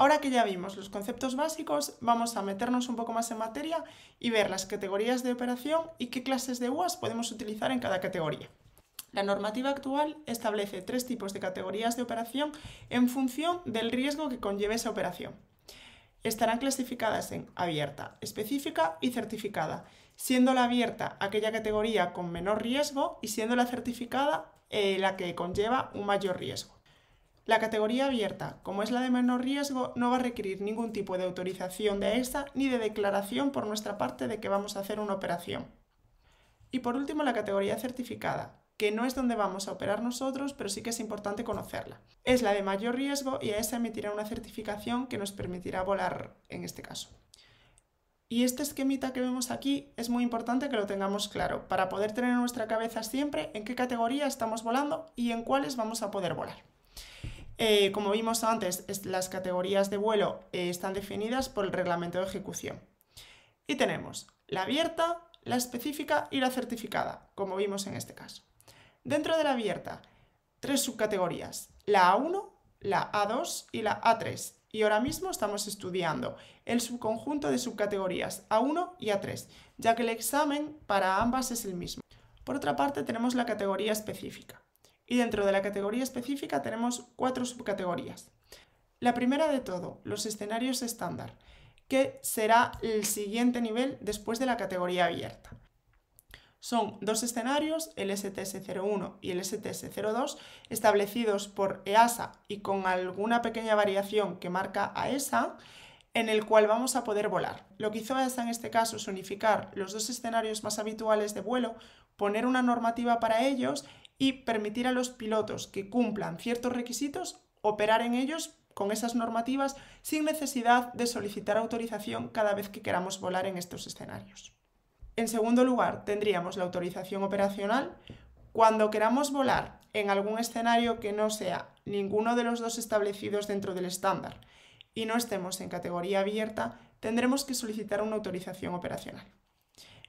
Ahora que ya vimos los conceptos básicos, vamos a meternos un poco más en materia y ver las categorías de operación y qué clases de UAS podemos utilizar en cada categoría. La normativa actual establece tres tipos de categorías de operación en función del riesgo que conlleve esa operación. Estarán clasificadas en abierta, específica y certificada, siendo la abierta aquella categoría con menor riesgo y siendo la certificada eh, la que conlleva un mayor riesgo. La categoría abierta, como es la de menor riesgo, no va a requerir ningún tipo de autorización de esta ni de declaración por nuestra parte de que vamos a hacer una operación. Y por último, la categoría certificada, que no es donde vamos a operar nosotros, pero sí que es importante conocerla. Es la de mayor riesgo y a esa emitirá una certificación que nos permitirá volar en este caso. Y este esquemita que vemos aquí es muy importante que lo tengamos claro para poder tener en nuestra cabeza siempre en qué categoría estamos volando y en cuáles vamos a poder volar. Eh, como vimos antes, las categorías de vuelo eh, están definidas por el reglamento de ejecución. Y tenemos la abierta, la específica y la certificada, como vimos en este caso. Dentro de la abierta, tres subcategorías, la A1, la A2 y la A3. Y ahora mismo estamos estudiando el subconjunto de subcategorías A1 y A3, ya que el examen para ambas es el mismo. Por otra parte, tenemos la categoría específica. Y dentro de la categoría específica tenemos cuatro subcategorías. La primera de todo, los escenarios estándar, que será el siguiente nivel después de la categoría abierta. Son dos escenarios, el STS01 y el STS02, establecidos por EASA y con alguna pequeña variación que marca AESA, e en el cual vamos a poder volar. Lo que hizo AESA en este caso es unificar los dos escenarios más habituales de vuelo, poner una normativa para ellos y permitir a los pilotos que cumplan ciertos requisitos operar en ellos con esas normativas sin necesidad de solicitar autorización cada vez que queramos volar en estos escenarios. En segundo lugar, tendríamos la autorización operacional. Cuando queramos volar en algún escenario que no sea ninguno de los dos establecidos dentro del estándar y no estemos en categoría abierta, tendremos que solicitar una autorización operacional.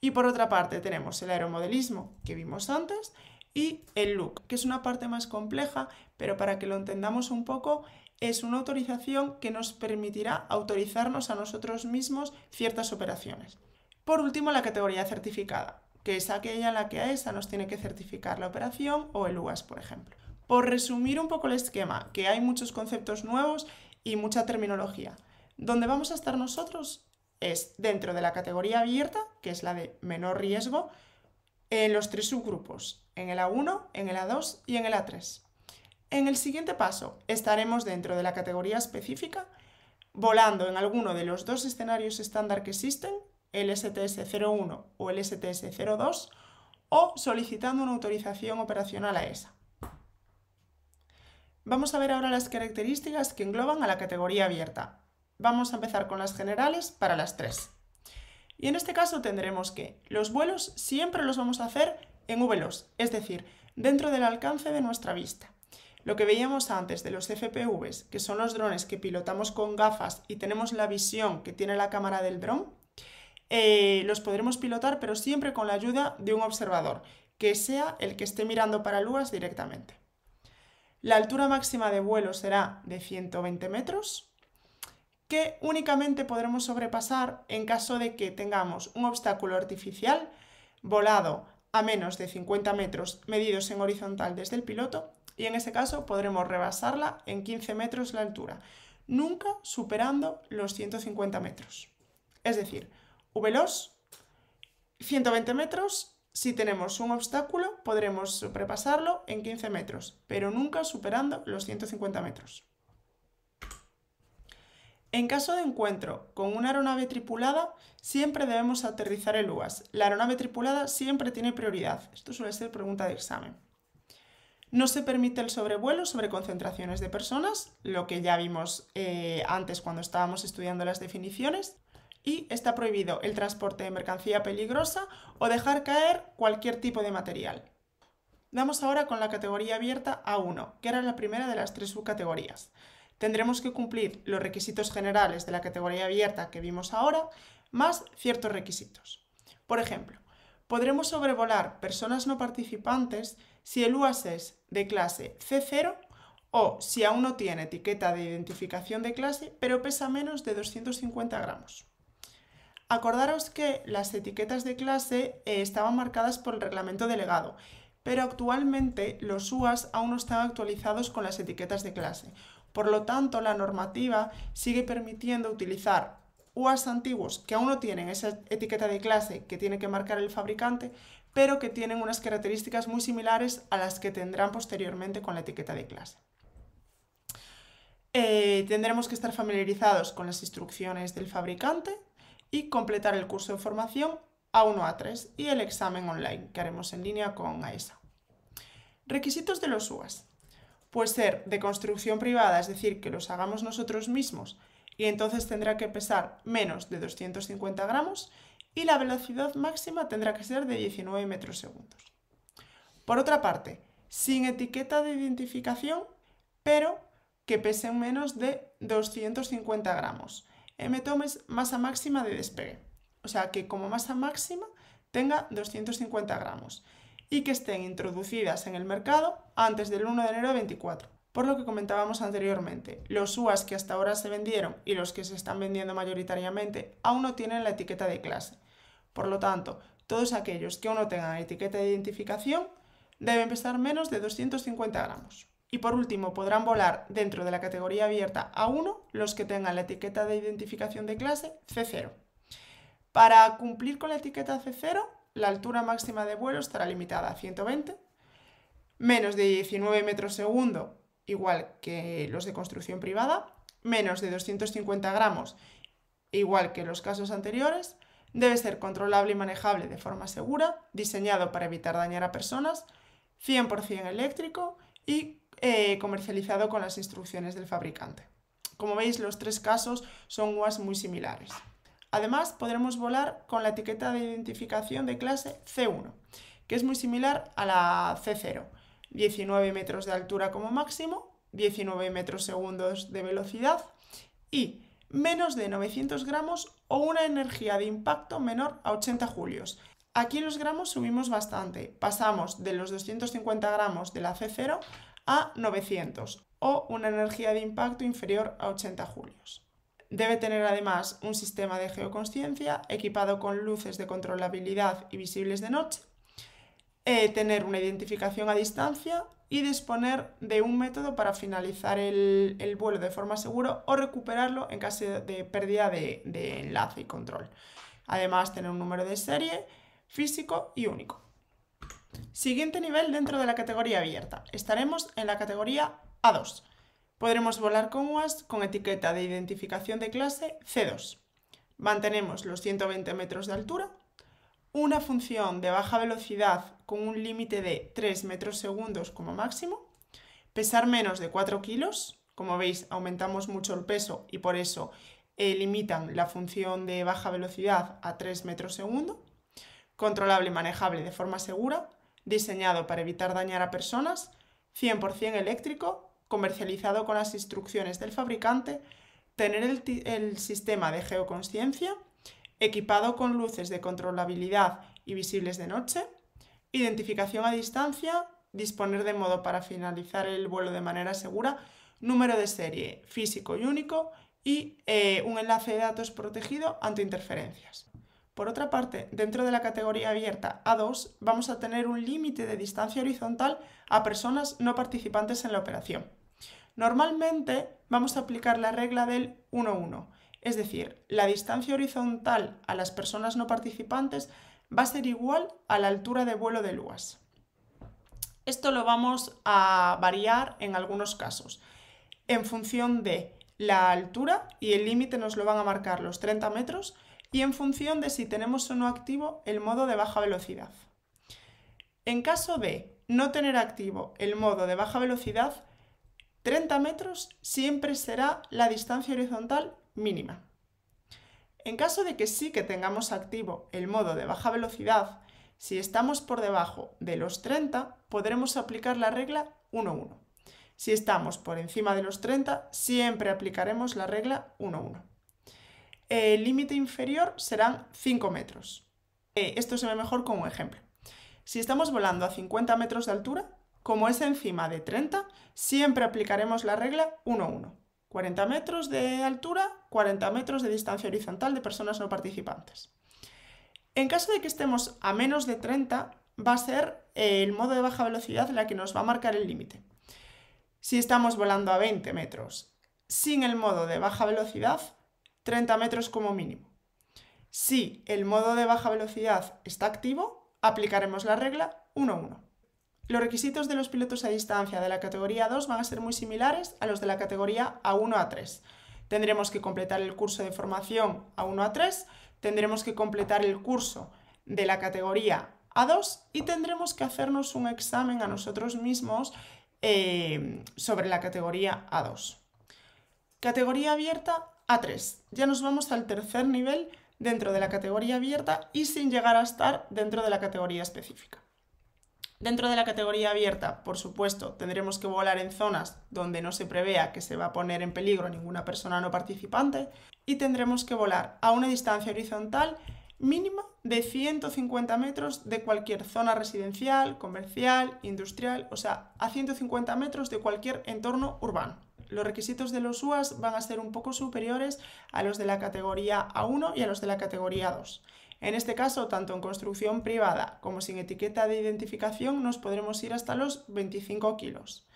Y por otra parte tenemos el aeromodelismo que vimos antes y el look, que es una parte más compleja, pero para que lo entendamos un poco, es una autorización que nos permitirá autorizarnos a nosotros mismos ciertas operaciones. Por último, la categoría certificada, que es aquella la que a esa nos tiene que certificar la operación o el UAS, por ejemplo. Por resumir un poco el esquema, que hay muchos conceptos nuevos y mucha terminología. Donde vamos a estar nosotros es dentro de la categoría abierta, que es la de menor riesgo, en los tres subgrupos, en el A1, en el A2 y en el A3. En el siguiente paso estaremos dentro de la categoría específica, volando en alguno de los dos escenarios estándar que existen, el STS-01 o el STS-02, o solicitando una autorización operacional a ESA. Vamos a ver ahora las características que engloban a la categoría abierta. Vamos a empezar con las generales para las tres. Y en este caso tendremos que los vuelos siempre los vamos a hacer en VLOS, es decir, dentro del alcance de nuestra vista. Lo que veíamos antes de los FPVs, que son los drones que pilotamos con gafas y tenemos la visión que tiene la cámara del dron, eh, los podremos pilotar pero siempre con la ayuda de un observador, que sea el que esté mirando para luas directamente. La altura máxima de vuelo será de 120 metros, únicamente podremos sobrepasar en caso de que tengamos un obstáculo artificial volado a menos de 50 metros medidos en horizontal desde el piloto y en ese caso podremos rebasarla en 15 metros la altura, nunca superando los 150 metros. Es decir, veloz 120 metros, si tenemos un obstáculo podremos sobrepasarlo en 15 metros, pero nunca superando los 150 metros. En caso de encuentro con una aeronave tripulada, siempre debemos aterrizar el UAS. La aeronave tripulada siempre tiene prioridad. Esto suele ser pregunta de examen. No se permite el sobrevuelo sobre concentraciones de personas, lo que ya vimos eh, antes cuando estábamos estudiando las definiciones. Y está prohibido el transporte de mercancía peligrosa o dejar caer cualquier tipo de material. Damos ahora con la categoría abierta A1, que era la primera de las tres subcategorías tendremos que cumplir los requisitos generales de la categoría abierta que vimos ahora, más ciertos requisitos. Por ejemplo, podremos sobrevolar personas no participantes si el UAS es de clase C0 o si aún no tiene etiqueta de identificación de clase, pero pesa menos de 250 gramos. Acordaros que las etiquetas de clase eh, estaban marcadas por el reglamento delegado, pero actualmente los UAS aún no están actualizados con las etiquetas de clase, por lo tanto, la normativa sigue permitiendo utilizar UAS antiguos que aún no tienen esa etiqueta de clase que tiene que marcar el fabricante, pero que tienen unas características muy similares a las que tendrán posteriormente con la etiqueta de clase. Eh, tendremos que estar familiarizados con las instrucciones del fabricante y completar el curso de formación A1A3 y el examen online que haremos en línea con AESA. E Requisitos de los UAS. Puede ser de construcción privada, es decir, que los hagamos nosotros mismos y entonces tendrá que pesar menos de 250 gramos y la velocidad máxima tendrá que ser de 19 metros segundos. Por otra parte, sin etiqueta de identificación, pero que pese menos de 250 gramos. Eh, MTOM es masa máxima de despegue, o sea que como masa máxima tenga 250 gramos y que estén introducidas en el mercado antes del 1 de enero de 24. Por lo que comentábamos anteriormente, los UAS que hasta ahora se vendieron y los que se están vendiendo mayoritariamente aún no tienen la etiqueta de clase. Por lo tanto, todos aquellos que aún no tengan etiqueta de identificación deben pesar menos de 250 gramos. Y por último, podrán volar dentro de la categoría abierta A1 los que tengan la etiqueta de identificación de clase C0. Para cumplir con la etiqueta C0, la altura máxima de vuelo estará limitada a 120, menos de 19 metros segundo, igual que los de construcción privada, menos de 250 gramos, igual que los casos anteriores, debe ser controlable y manejable de forma segura, diseñado para evitar dañar a personas, 100% eléctrico y eh, comercializado con las instrucciones del fabricante. Como veis, los tres casos son UAS muy similares. Además, podremos volar con la etiqueta de identificación de clase C1, que es muy similar a la C0. 19 metros de altura como máximo, 19 metros segundos de velocidad y menos de 900 gramos o una energía de impacto menor a 80 julios. Aquí los gramos subimos bastante, pasamos de los 250 gramos de la C0 a 900 o una energía de impacto inferior a 80 julios. Debe tener además un sistema de geoconsciencia equipado con luces de controlabilidad y visibles de noche, eh, tener una identificación a distancia y disponer de un método para finalizar el, vuelo de forma segura o recuperarlo en caso de pérdida de, de enlace y control. Además, tener un número de serie físico y único. Siguiente nivel dentro de la categoría abierta. Estaremos en la categoría A2 Podremos volar con UAS con etiqueta de identificación de clase C2. Mantenemos los 120 metros de altura, una función de baja velocidad con un límite de 3 metros segundos como máximo, pesar menos de 4 kilos, como veis aumentamos mucho el peso y por eso eh, limitan la función de baja velocidad a 3 metros segundo, controlable y manejable de forma segura, diseñado para evitar dañar a personas, 100% eléctrico comercializado con las instrucciones del fabricante, tener el, sistema de geoconsciencia equipado con luces de controlabilidad y visibles de noche, identificación a distancia, disponer de modo para finalizar el vuelo de manera segura, número de serie físico y único y eh, un enlace de datos protegido ante interferencias. Por otra parte, dentro de la categoría abierta A2 vamos a tener un límite de distancia horizontal a personas no participantes en la operación. Normalmente vamos a aplicar la regla del 1-1, es decir, la distancia horizontal a las personas no participantes va a ser igual a la altura de vuelo del UAS. Esto lo vamos a variar en algunos casos, en función de la altura y el límite nos lo van a marcar los 30 metros y en función de si tenemos o no activo el modo de baja velocidad. En caso de no tener activo el modo de baja velocidad, 30 metros siempre será la distancia horizontal mínima. En caso de que sí que tengamos activo el modo de baja velocidad, si estamos por debajo de los 30, podremos aplicar la regla 1-1. Si estamos por encima de los 30, siempre aplicaremos la regla 1-1. El límite inferior serán 5 metros. Eh, esto se ve mejor como un ejemplo. Si estamos volando a 50 metros de altura, como es encima de 30, siempre aplicaremos la regla 1-1. 40 metros de altura, 40 metros de distancia horizontal de personas no participantes. En caso de que estemos a menos de 30, va a ser eh, el modo de baja velocidad la que nos va a marcar el límite. Si estamos volando a 20 metros sin el modo de baja velocidad, 30 metros como mínimo. Si el modo de baja velocidad está activo, aplicaremos la regla 1-1. Los requisitos de los pilotos a distancia de la categoría 2 van a ser muy similares a los de la categoría A1 a 3. Tendremos que completar el curso de formación A1 a 3, tendremos que completar el curso de la categoría A2 y tendremos que hacernos un examen a nosotros mismos eh, sobre la categoría A2. Categoría abierta A3. Ya nos vamos al tercer nivel dentro de la categoría abierta y sin llegar a estar dentro de la categoría específica. Dentro de la categoría abierta, por supuesto, tendremos que volar en zonas donde no se prevea que se va a poner en peligro ninguna persona no participante y tendremos que volar a una distancia horizontal mínima de 150 metros de cualquier zona residencial, comercial, industrial, o sea, a 150 metros de cualquier entorno urbano. Los requisitos de los UAS van a ser un poco superiores a los de la categoría A1 y a los de la categoría 2. En este caso, tanto en construcción privada como sin etiqueta de identificación, nos podremos ir hasta los 25 kilos.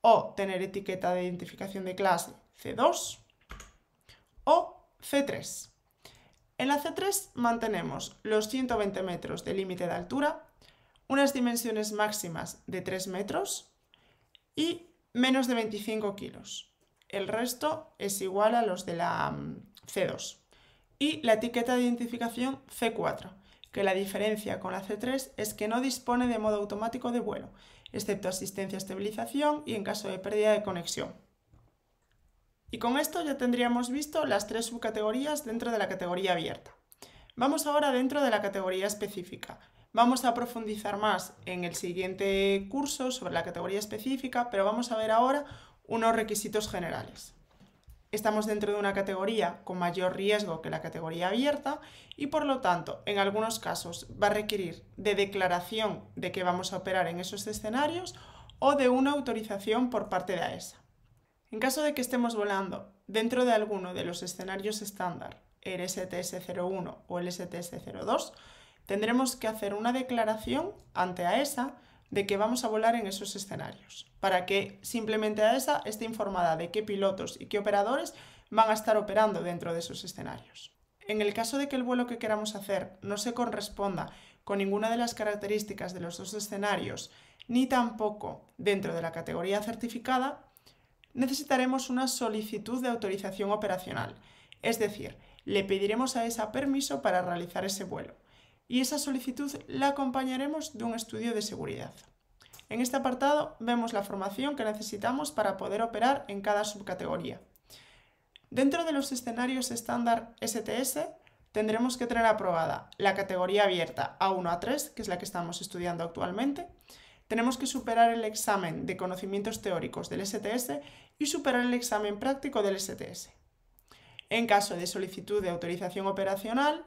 O tener etiqueta de identificación de clase C2 o C3. En la C3 mantenemos los 120 metros de límite de altura, unas dimensiones máximas de 3 metros y menos de 25 kilos. El resto es igual a los de la mm, C2 y la etiqueta de identificación C4, que la diferencia con la C3 es que no dispone de modo automático de vuelo, excepto asistencia a estabilización y en caso de pérdida de conexión. Y con esto ya tendríamos visto las tres subcategorías dentro de la categoría abierta. Vamos ahora dentro de la categoría específica. Vamos a profundizar más en el siguiente curso sobre la categoría específica, pero vamos a ver ahora unos requisitos generales estamos dentro de una categoría con mayor riesgo que la categoría abierta y por lo tanto en algunos casos va a requerir de declaración de que vamos a operar en esos escenarios o de una autorización por parte de AESA. E en caso de que estemos volando dentro de alguno de los escenarios estándar, el STS-01 o el STS-02, tendremos que hacer una declaración ante AESA e de que vamos a volar en esos escenarios, para que simplemente a esa esté informada de qué pilotos y qué operadores van a estar operando dentro de esos escenarios. En el caso de que el vuelo que queramos hacer no se corresponda con ninguna de las características de los dos escenarios, ni tampoco dentro de la categoría certificada, necesitaremos una solicitud de autorización operacional, es decir, le pediremos a esa permiso para realizar ese vuelo y esa solicitud la acompañaremos de un estudio de seguridad. En este apartado vemos la formación que necesitamos para poder operar en cada subcategoría. Dentro de los escenarios estándar STS, tendremos que tener aprobada la categoría abierta A1 a 3, que es la que estamos estudiando actualmente. Tenemos que superar el examen de conocimientos teóricos del STS y superar el examen práctico del STS. En caso de solicitud de autorización operacional,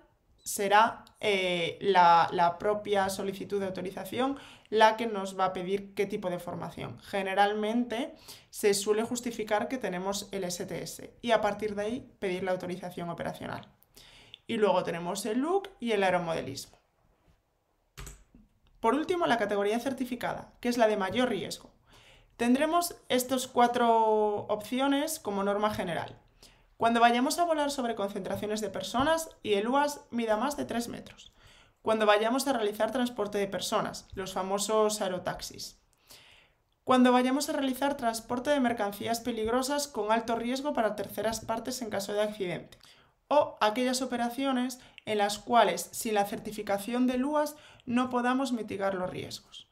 será eh, la, la, propia solicitud de autorización la que nos va a pedir qué tipo de formación. Generalmente se suele justificar que tenemos el STS y a partir de ahí pedir la autorización operacional. Y luego tenemos el look y el aeromodelismo. Por último, la categoría certificada, que es la de mayor riesgo. Tendremos estas cuatro opciones como norma general. Cuando vayamos a volar sobre concentraciones de personas y el UAS mida más de 3 metros. Cuando vayamos a realizar transporte de personas, los famosos aerotaxis. Cuando vayamos a realizar transporte de mercancías peligrosas con alto riesgo para terceras partes en caso de accidente. O aquellas operaciones en las cuales, sin la certificación del UAS, no podamos mitigar los riesgos.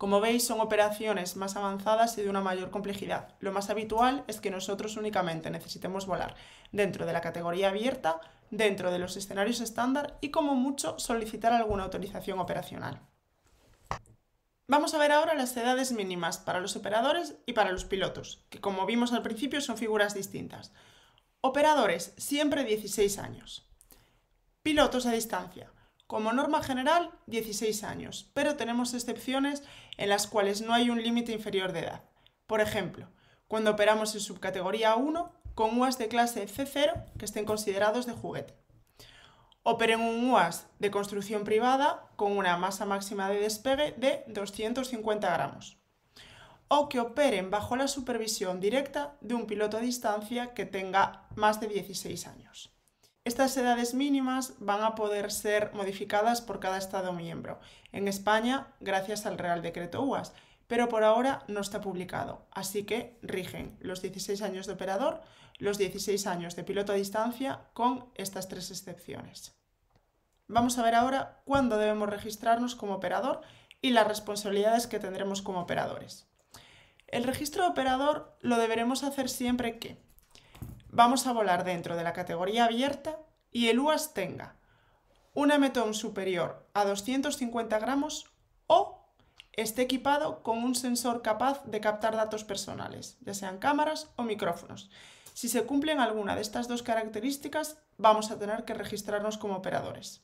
Como veis, son operaciones más avanzadas y de una mayor complejidad. Lo más habitual es que nosotros únicamente necesitemos volar dentro de la categoría abierta, dentro de los escenarios estándar y como mucho solicitar alguna autorización operacional. Vamos a ver ahora las edades mínimas para los operadores y para los pilotos, que como vimos al principio son figuras distintas. Operadores, siempre 16 años. Pilotos a distancia, como norma general, 16 años, pero tenemos excepciones en las cuales no hay un límite inferior de edad. Por ejemplo, cuando operamos en subcategoría 1 con UAS de clase C0 que estén considerados de juguete. Operen un UAS de construcción privada con una masa máxima de despegue de 250 gramos. O que operen bajo la supervisión directa de un piloto a distancia que tenga más de 16 años. Estas edades mínimas van a poder ser modificadas por cada Estado miembro. En España, gracias al Real Decreto UAS, pero por ahora no está publicado, así que rigen los 16 años de operador, los 16 años de piloto a distancia, con estas tres excepciones. Vamos a ver ahora cuándo debemos registrarnos como operador y las responsabilidades que tendremos como operadores. El registro de operador lo deberemos hacer siempre que vamos a volar dentro de la categoría abierta y el UAS tenga un emetón superior a 250 gramos o esté equipado con un sensor capaz de captar datos personales, ya sean cámaras o micrófonos. Si se cumplen alguna de estas dos características, vamos a tener que registrarnos como operadores.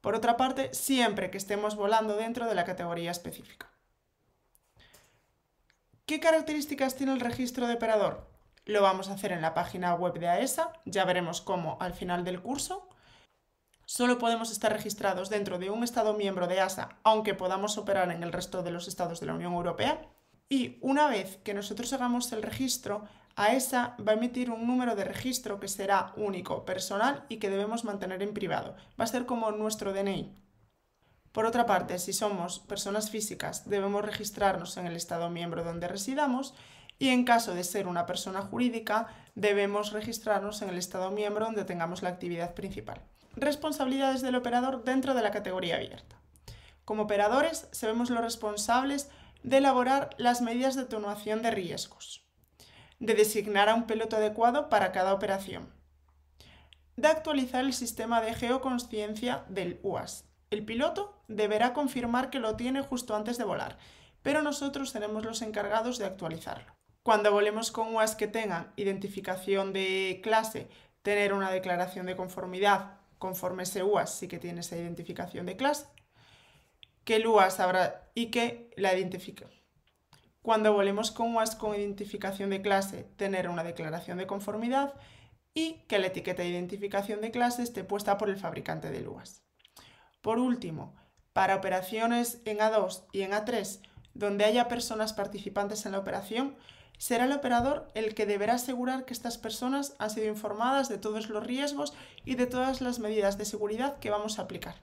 Por otra parte, siempre que estemos volando dentro de la categoría específica. ¿Qué características tiene el registro de operador? Lo vamos a hacer en la página web de AESA, e ya veremos cómo al final del curso. Solo podemos estar registrados dentro de un Estado miembro de ASA, e aunque podamos operar en el resto de los estados de la Unión Europea. Y una vez que nosotros hagamos el registro, AESA e va a emitir un número de registro que será único, personal y que debemos mantener en privado. Va a ser como nuestro DNI. Por otra parte, si somos personas físicas, debemos registrarnos en el Estado miembro donde residamos y en caso de ser una persona jurídica debemos registrarnos en el Estado miembro donde tengamos la actividad principal. Responsabilidades del operador dentro de la categoría abierta. Como operadores, vemos los responsables de elaborar las medidas de atenuación de riesgos, de designar a un piloto adecuado para cada operación, de actualizar el sistema de geoconsciencia del UAS. El piloto deberá confirmar que lo tiene justo antes de volar, pero nosotros seremos los encargados de actualizarlo. Cuando volemos con UAS que tengan identificación de clase, tener una declaración de conformidad conforme ese UAS sí que tiene esa identificación de clase, que el UAS habrá y que la identifica. Cuando volemos con UAS con identificación de clase, tener una declaración de conformidad y que la etiqueta de identificación de clase esté puesta por el fabricante del UAS. Por último, para operaciones en A2 y en A3, donde haya personas participantes en la operación, Será el operador el que deberá asegurar que estas personas han sido informadas de todos los riesgos y de todas las medidas de seguridad que vamos a aplicar.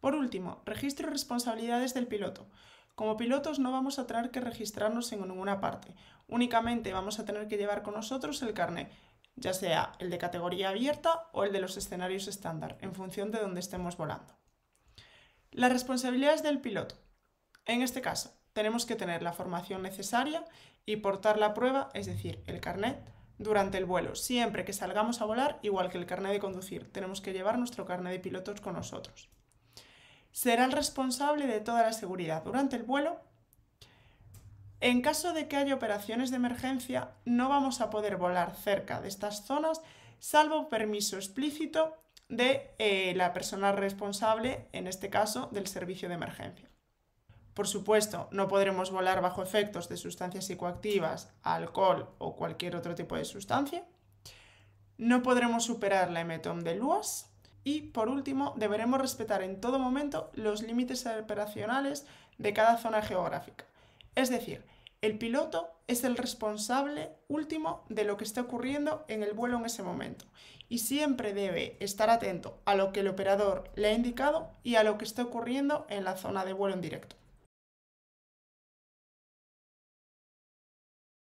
Por último, registro y responsabilidades del piloto. Como pilotos no vamos a tener que registrarnos en ninguna parte, únicamente vamos a tener que llevar con nosotros el carnet, ya sea el de categoría abierta o el de los escenarios estándar, en función de donde estemos volando. Las responsabilidades del piloto. En este caso, tenemos que tener la formación necesaria y portar la prueba, es decir, el carnet, durante el vuelo. Siempre que salgamos a volar, igual que el carnet de conducir, tenemos que llevar nuestro carnet de pilotos con nosotros. Será el responsable de toda la seguridad durante el vuelo. En caso de que haya operaciones de emergencia, no vamos a poder volar cerca de estas zonas, salvo permiso explícito de eh, la persona responsable, en este caso, del servicio de emergencia. Por supuesto, no podremos volar bajo efectos de sustancias psicoactivas, alcohol o cualquier otro tipo de sustancia. No podremos superar la emetón de LUAS. Y por último, deberemos respetar en todo momento los límites operacionales de cada zona geográfica. Es decir, el piloto es el responsable último de lo que está ocurriendo en el vuelo en ese momento y siempre debe estar atento a lo que el operador le ha indicado y a lo que está ocurriendo en la zona de vuelo en directo.